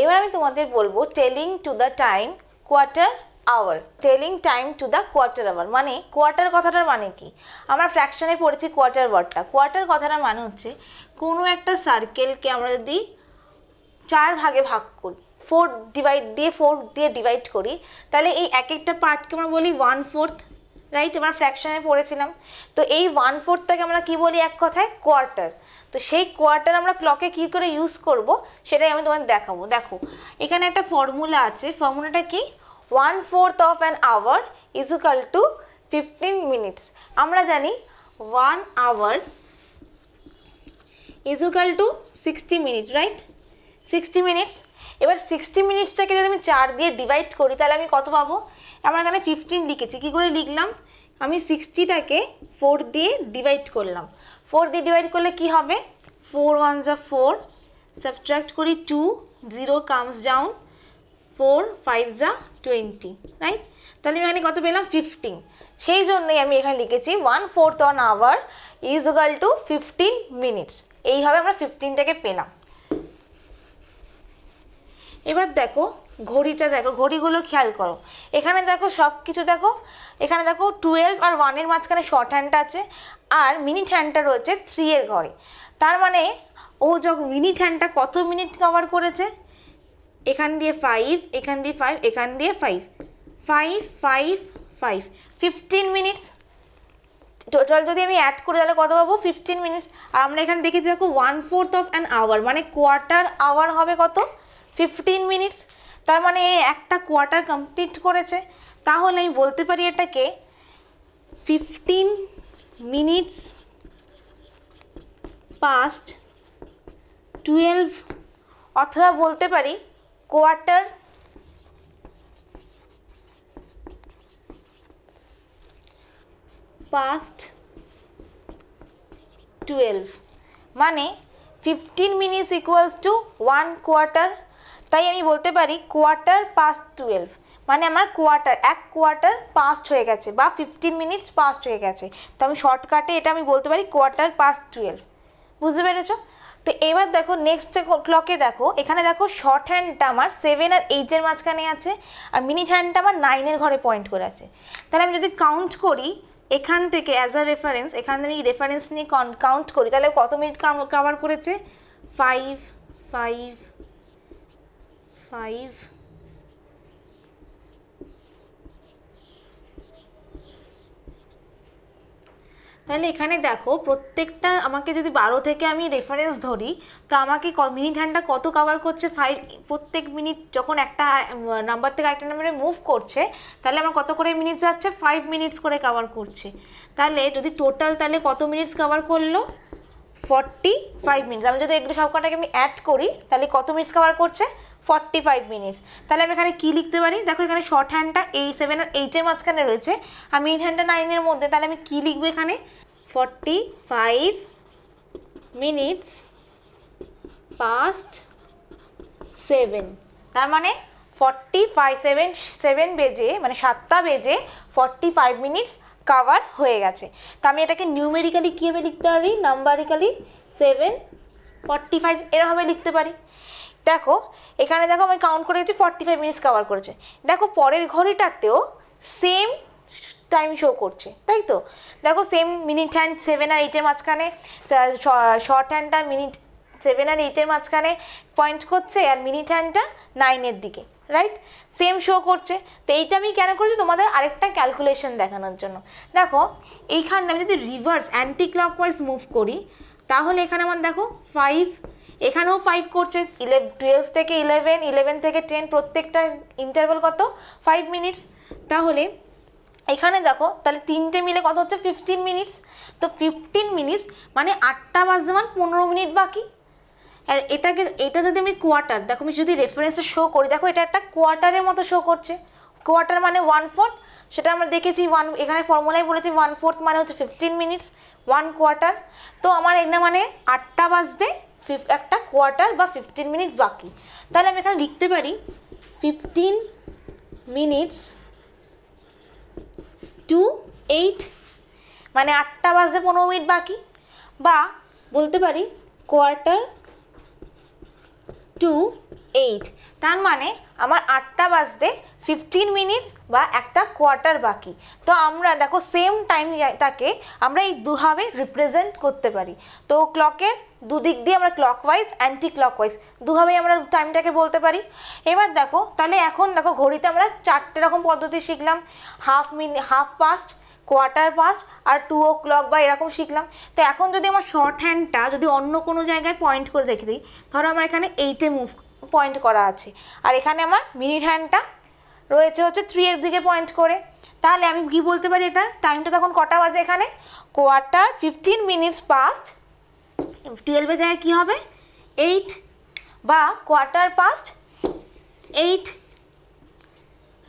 এবার আমি তোমাদের বলবো telling to the time quarter hour telling time to the quarter hour মানে কোয়ার্টার কথাটার মানে কি আমরা ফ্র্যাকশনে পড়েছি কোয়ার্টার ওয়ার্ডটা কোয়ার্টার কথাটার মানে হচ্ছে কোনো একটা সার্কেলকে আমরা যদি চার ভাগে ভাগ করি ফোর ডিভাইড দিয়ে ফোর দিয়ে ডিভাইড করি তাহলে এই এক একটা পার্টকে আমরা বলি ওয়ান ফোর্থ রাইট আমরা ফ্র্যাকশানে পড়েছিলাম তো এই ওয়ান ফোর্থটাকে আমরা কি বলি এক কথায় কোয়ার্টার তো সেই কোয়ার্টার আমরা ক্লকে কি করে ইউজ করব সেটাই আমি তোমাদের দেখাবো দেখো এখানে একটা ফর্মুলা আছে ফর্মুলাটা কি one fourth of an hour is equal to fifteen minutes আমরা জানি one hour is equal to sixty minute right sixty minutes এবার সিক্সটি মিনিটসটাকে যদি আমি চার দিয়ে ডিভাইড করি তাহলে আমি কত পাবো আমার এখানে ফিফটিন লিখেছি কী করে লিখলাম আমি সিক্সটিটাকে ফোর দিয়ে ডিভাইড করলাম ফোর দিয়ে ডিভাইড করলে কি হবে ফোর ওয়ান যা ফোর সাবট্র্যাক্ট করি two zero comes down four five যা টোয়েন্টি রাইট তাহলে আমি এখানে কত পেলাম ফিফটিন সেই জন্যই আমি এখানে লিখেছি one fourth on hour is equal to fifteen minutes এইভাবে আমরা ফিফটিনটাকে পেলাম এবার দেখো ঘড়িটা দেখো ঘড়িগুলো খেয়াল করো এখানে দেখো সব কিছু দেখো এখানে দেখো টুয়েলভ আর ওয়ানের মাঝখানে শর্ট হ্যান্ডটা আছে আর মিনিট হ্যান্ডটা রয়েছে থ্রি এর ঘরে তার মানে ও যখন মিনিট হ্যান্ডটা কত মিনিট কভার করেছে এখান দিয়ে ফাইভ এখান দিয়ে ফাইভ এখান দিয়ে five five five five fifteen minutes total যদি আমি অ্যাড করে তাহলে কত পাবো ফিফটিন মিনিটস আর আমরা এখানে দেখেছি দেখো one fourth of an hour মানে কোয়ার্টার আওয়ার হবে কত ফিফটিন মিনিটস তার মানে একটা কোয়ার্টার কমপ্লিট করেছে তাহলে আমি বলতে পারি এটাকে ফিফটিন মিনিটস পাস্ট টুয়েলভ অথবা বলতে পারি কোয়ার্টার পাস্ট টুয়েলভ মানে fifteen minutes equals to one quarter তাই আমি বলতে পারি কোয়ার্টার পাস্ট টুয়েলভ মানে আমার কোয়ার্টার এক কোয়ার্টার পাস্ট হয়ে গেছে বা ফিফটিন মিনিটস পাস্ট হয়ে গেছে তো আমি শর্টকাটে এটা আমি বলতে পারি কোয়ার্টার পাস্ট টুয়েলভ বুঝতে পেরেছো তো এবার দেখো নেক্সট ক্লকে দেখো এখানে দেখো শর্ট হ্যান্ডটা আমার সেভেন আর এইটের মাঝখানে আছে আর মিনিট হ্যান্ডটা আমার নাইনের ঘরে পয়েন্ট করে আছে তাহলে আমি যদি কাউন্ট করি এখান থেকে অ্যাজ আ রেফারেন্স এখান থেকে আমি রেফারেন্স নিয়ে কাউন্ট করি তাহলে কত মিনিট কাভার করেছে ফাইভ ফাইভ 5 তাহলে এখানে দেখো প্রত্যেকটা আমাকে যদি বারো থেকে আমি রেফারেন্স ধরি তো আমাকে মিনিট হ্যান্ডটা কত কাভার করছে ফাইভ প্রত্যেক মিনিট যখন একটা নাম্বার থেকে আরেকটা নাম্বারে মুভ করছে তাহলে আমার কত করে মিনিট যাচ্ছে ফাইভ মিনিটস করে কাভার করছে তাহলে যদি টোটাল তাহলে কত মিনিটস কাভার করলো ফর্টি ফাইভ মিনিটস আমি যদি এগুলো সবকটাকে আমি অ্যাড করি তাহলে কত মিনিটস কাভার করছে ফর্টি ফাইভ মিনিটস তাহলে আমি এখানে কী লিখতে পারি দেখো এখানে শর্ট হ্যান্ডটা এই সেভেন আর এইটের মাঝখানে রয়েছে আর এইট হ্যান্ডটা নাইনের মধ্যে তাহলে আমি কী লিখবো এখানে forty five minutes past seven তার মানে ফর্টি ফাইভ সেভেন সেভেন বেজে মানে সাতটা বেজে ফর্টি ফাইভ মিনিটস কাভার হয়ে গেছে তা আমি এটাকে নিউমেরিক্যালি কীভাবে লিখতে পারি নাম্বারিক্যালি সেভেন ফর্টি ফাইভ এরভাবে লিখতে পারি দেখো এখানে দেখো আমি কাউন্ট করে দিচ্ছি ফর্টি ফাইভ মিনিটস কাভার করেছে দেখো পরের ঘড়িটাতেও সেম টাইম শো করছে তাই তো দেখো সেম মিনিট হ্যান্ড সেভেন আর এইটের মাঝখানে শর্ট হ্যান্ডটা মিনিট সেভেন আর এইটের মাঝখানে পয়েন্ট করছে আর মিনিট হ্যান্ডটা নাইনের দিকে রাইট সেম শো করছে তো এইটা আমি কেন করছি তোমাদের আরেকটা ক্যালকুলেশন দেখানোর জন্য দেখো এইখানে আমি যদি রিভার্স অ্যান্টি ওয়াইজ মুভ করি তাহলে এখানে আমার দেখো ফাইভ এখানেও ফাইভ করছে ইলেভ টুয়েলভ থেকে ইলেভেন ইলেভেন থেকে টেন প্রত্যেকটা ইন্টারভেল কত ফাইভ মিনিটস তাহলে এখানে দেখো তাহলে তিনটে মিলে কত হচ্ছে ফিফটিন মিনিটস তো ফিফটিন মিনিটস মানে আটটা বাজে মান পনেরো মিনিট বাকি আর এটাকে এটা যদি আমি কোয়ার্টার দেখো আমি যদি রেফারেন্সে শো করি দেখো এটা একটা কোয়ার্টারের মতো শো করছে কোয়ার্টার মানে ওয়ান ফোর্থ সেটা আমরা দেখেছি ওয়ান এখানে ফর্মুলাই বলেছি ওয়ান ফোর্থ মানে হচ্ছে ফিফটিন মিনিটস ওয়ান কোয়ার্টার তো আমার এটা মানে আটটা বাজতে একটা কোয়ার্টার বা ফিফটিন মিনিটস বাকি তাহলে আমি এখানে লিখতে পারি ফিফটিন মিনিটস টু এইট মানে আটটা বাজে পনেরো মিনিট বাকি বা বলতে পারি কোয়ার্টার টু এইট তার মানে আমার আটটা বাজতে ফিফটিন মিনিটস বা একটা কোয়ার্টার বাকি তো আমরা দেখো সেম টাইমটাকে আমরা এই দুভাবে রিপ্রেজেন্ট করতে পারি তো ক্লকের দুদিক দিয়ে আমরা ক্লকওয়াইজ অ্যান্টি ক্লকওয়াইজ দুভাবেই আমরা টাইমটাকে বলতে পারি এবার দেখো তাহলে এখন দেখো ঘড়িতে আমরা চারটে রকম পদ্ধতি শিখলাম half minute half past quarter past আর টু ও ক্লক বা এরকম শিখলাম তো এখন যদি আমার শর্ট হ্যান্ডটা যদি অন্য কোনো জায়গায় পয়েন্ট করে রেখে দিই ধরো আমার এখানে এইটে মুভ পয়েন্ট করা আছে আর এখানে আমার মিনিট হ্যান্ডটা রয়েছে হচ্ছে থ্রি এর দিকে পয়েন্ট করে তাহলে আমি কি বলতে পারি এটা টাইমটা তখন কটা বাজে এখানে কোয়ার্টার ফিফটিন মিনিটস পাস্ট টুয়েলভে যায় কি হবে এইট বা কোয়ার্টার পাস্ট এইট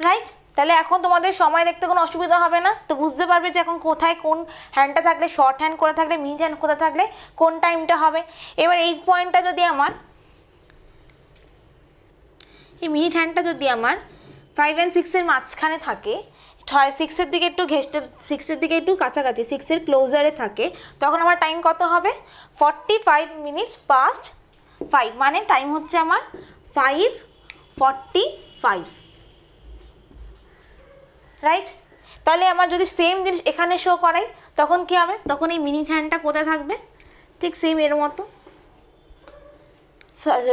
রাইট তাহলে এখন তোমাদের সময় দেখতে কোনো অসুবিধা হবে না তো বুঝতে পারবে যে এখন কোথায় কোন হ্যান্ডটা থাকলে শর্ট হ্যান্ড কোথায় থাকলে মিড হ্যান্ড কোথায় থাকলে কোন টাইমটা হবে এবার এই পয়েন্টটা যদি আমার এই মিনিট হ্যান্ডটা যদি আমার ফাইভ অ্যান্ড সিক্সের মাঝখানে থাকে ছয় সিক্সের দিকে একটু ঘেস্টের সিক্সের দিকে একটু কাছাকাছি সিক্সের ক্লোজারে থাকে তখন আমার টাইম কত হবে forty five minutes past five মানে টাইম হচ্ছে আমার ফাইভ ফর্টি ফাইভ রাইট তাহলে আমার যদি সেম জিনিস এখানে শো করাই তখন কি হবে তখন এই মিনিট হ্যান্ডটা কোথায় থাকবে ঠিক সেম এর মতো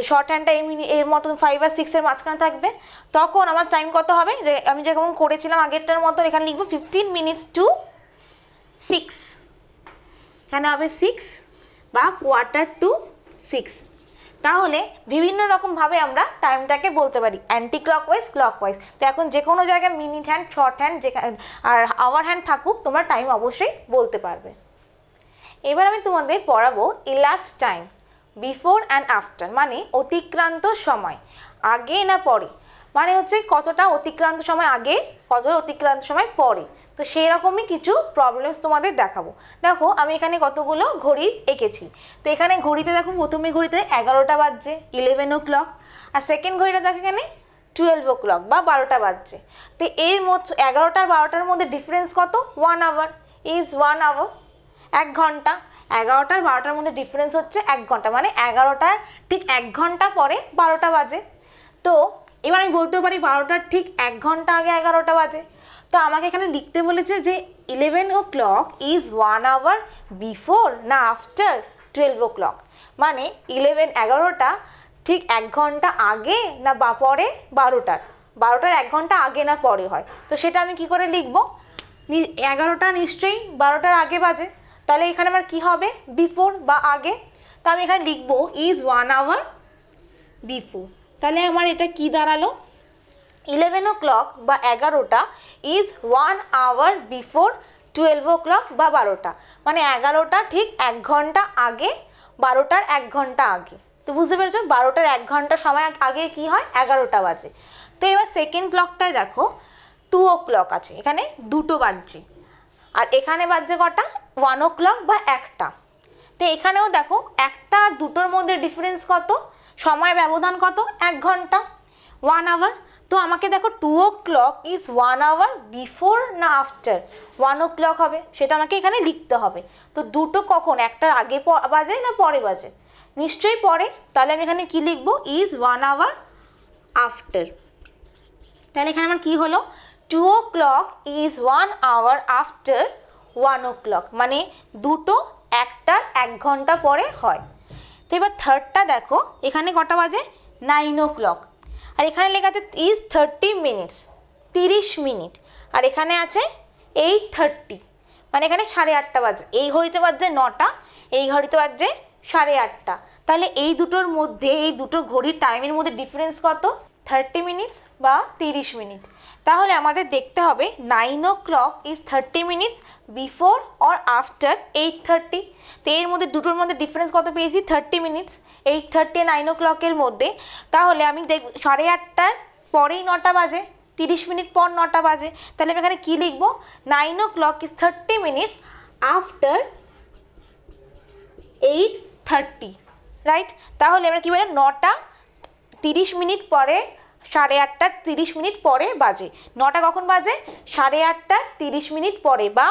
শর্ট হ্যান্ডটা এই মিনিট এর মতন ফাইভ আর সিক্সের মাঝখানে থাকবে তখন আমার টাইম কত হবে যে আমি যেমন করেছিলাম আগেরটার মতন এখানে লিখবো ফিফটিন মিনিটস টু সিক্স এখানে হবে সিক্স বা কোয়ার্টার টু সিক্স তাহলে বিভিন্ন রকমভাবে আমরা টাইমটাকে বলতে পারি অ্যান্টি ক্লক ক্লক ওয়াইজ তো এখন যে কোনো জায়গায় মিনিট হ্যান্ড শর্ট হ্যান্ড যেখানে আর আওয়ার হ্যান্ড থাকুক তোমরা টাইম অবশ্যই বলতে পারবে এবার আমি তোমাদের পড়াবো elapsed time before and after মানে অতিক্রান্ত সময় আগে না পরে মানে হচ্ছে কতটা অতিক্রান্ত সময় আগে কতটা অতিক্রান্ত সময় পরে তো সেই রকমই কিছু প্রবলেমস তোমাদের দেখাবো দেখো আমি এখানে কতগুলো ঘড়ি এঁকেছি তো এখানে ঘড়িতে দেখো প্রথমে ঘড়িতে এগারোটা বাজছে ইলেভেন ও ক্লক আর সেকেন্ড ঘড়িটা দেখো এখানে টুয়েলভ ও ক্লক বা বারোটা বাজছে তো এর মধ্যে আর বারোটার মধ্যে ডিফারেন্স কত one hour is one hour এক ঘন্টা এগারোটার বারোটার মধ্যে ডিফারেন্স হচ্ছে এক ঘন্টা মানে এগারোটার ঠিক এক ঘন্টা পরে বারোটা বাজে তো এবার আমি বলতেও পারি বারোটার ঠিক এক ঘন্টা আগে এগারোটা বাজে তো আমাকে এখানে লিখতে বলেছে যে eleven o'clock is one hour before না আফটার টুয়েলভ ও ক্লক মানে ইলেভেন এগারোটা ঠিক এক ঘন্টা আগে না বা পরে বারোটার বারোটার এক ঘন্টা আগে না পরে হয় তো সেটা আমি কি করে লিখবো এগারোটা নিশ্চয়ই বারোটার আগে বাজে তাহলে এখানে আমার কি হবে বিফোর বা আগে তো আমি এখানে লিখবো ইজ ওয়ান আওয়ার বিফোর তাহলে আমার এটা কি দাঁড়ালো ইলেভেন ও ক্লক বা এগারোটা is one hour before twelve o'clock বা বারোটা মানে এগারোটা ঠিক এক ঘন্টা আগে বারোটার এক ঘন্টা আগে তো বুঝতে পেরেছো বারোটার এক ঘন্টা সময় আগে কি হয় এগারোটা বাজে তো এবার সেকেন্ড ক্লকটায় দেখো টু ও ক্লক আছে এখানে দুটো বাজছে আর এখানে বাজছে কটা ওয়ান ও ক্লক বা একটা তো এখানেও দেখো একটা আর দুটোর মধ্যে ডিফারেন্স কত সময়ের ব্যবধান কত এক ঘন্টা ওয়ান আওয়ার তো আমাকে দেখো two o'clock is one hour before না আফটার ওয়ান ও ক্লক হবে সেটা আমাকে এখানে লিখতে হবে তো দুটো কখন একটার আগে বাজে না পরে বাজে নিশ্চয়ই পরে তাহলে আমি এখানে কি লিখবো ইজ ওয়ান আওয়ার আফটার তাহলে এখানে আমার কি হলো two o'clock is one hour after one o'clock মানে দুটো একটার এক ঘন্টা পরে হয় তো এবার থার্ডটা দেখো এখানে কটা বাজে নাইন ও ক্লক আর এখানে লেখা আছে ইজ থার্টি মিনিটস তিরিশ মিনিট আর এখানে আছে এইট থার্টি মানে এখানে সাড়ে আটটা বাজে এই ঘড়িতে বাজছে নটা এই ঘড়িতে বাজছে সাড়ে আটটা তাহলে এই দুটোর মধ্যে এই দুটো ঘড়ির টাইমের মধ্যে ডিফারেন্স কত থার্টি মিনিটস বা তিরিশ মিনিট তাহলে আমাদের দেখতে হবে nine o'clock is thirty minutes before or after eight thirty তো এর মধ্যে দুটোর মধ্যে ডিফারেন্স কত পেয়েছি thirty minutes eight thirty nine ও ক্লকের মধ্যে তাহলে আমি দেখ সাড়ে আটটার পরেই নটা বাজে তিরিশ মিনিট পর নটা বাজে তাহলে আমি এখানে কী লিখবো nine o'clock is thirty minutes after eight thirty right তাহলে আমরা কী বলি নটা তিরিশ মিনিট পরে সাড়ে আটটার তিরিশ মিনিট পরে বাজে নটা কখন বাজে সাড়ে আটটার তিরিশ মিনিট পরে বা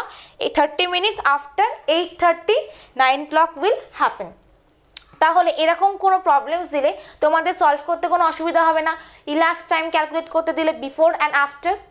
এই thirty minutes after eight thirty nine clock will happen তাহলে এরকম কোনো প্রবলেমস দিলে তোমাদের সলভ করতে কোনো অসুবিধা হবে না ইলাস্ট টাইম ক্যালকুলেট করতে দিলে বিফোর অ্যান্ড আফটার